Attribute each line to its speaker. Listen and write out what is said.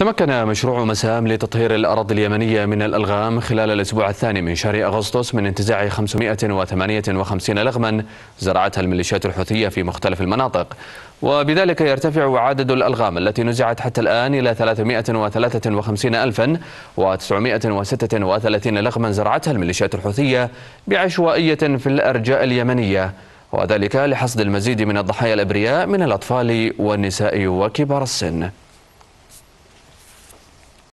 Speaker 1: تمكن مشروع مسام لتطهير الأراضي اليمنية من الألغام خلال الأسبوع الثاني من شهر أغسطس من انتزاع 558 لغما زرعتها الميليشيات الحوثية في مختلف المناطق وبذلك يرتفع عدد الألغام التي نزعت حتى الآن إلى 353 ألفا و936 لغما زرعتها الميليشيات الحوثية بعشوائية في الأرجاء اليمنية وذلك لحصد المزيد من الضحايا الأبرياء من الأطفال والنساء وكبار السن